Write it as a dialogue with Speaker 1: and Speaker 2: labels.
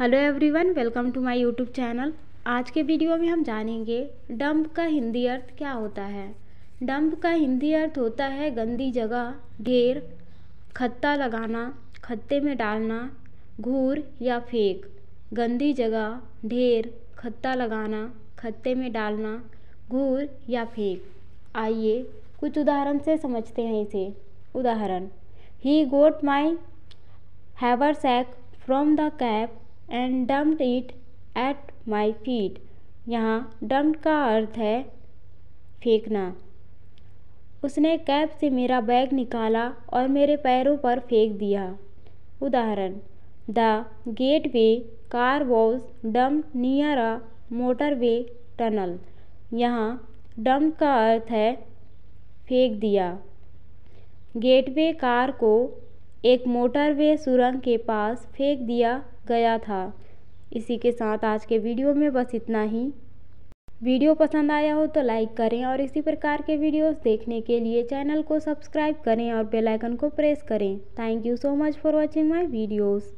Speaker 1: hello everyone welcome to my YouTube channel आज के video में हम जानेंगे डंप का हिंदी अर्थ क्या होता है डंप का हिंदी अर्थ होता है गंदी जगह ढेर खत्ता लगाना खत्ते में डालना घूर या फेंक गंदी जगह ढेर खत्ता लगाना खत्ते में डालना घूर या फेंक आइए कुछ उदाहरण से समझते हैं इसे उदाहरण ही got my haversack from the cab and dumped it at my feet यहाँ डम्प का अर्थ है फेंकना उसने कैब से मेरा बैग निकाला और मेरे पैरों पर फेंक दिया उदाहरण the getaway car was dumped near a motorway tunnel यहाँ डम्प का अर्थ है फेंक दिया गेटवे कार को एक मोटरवे सुरंग के पास फेंक दिया गया था इसी के साथ आज के वीडियो में बस इतना ही वीडियो पसंद आया हो तो लाइक करें और इसी प्रकार के वीडियोस देखने के लिए चैनल को सब्सक्राइब करें और बेल आइकन को प्रेस करें thank you so much for watching my videos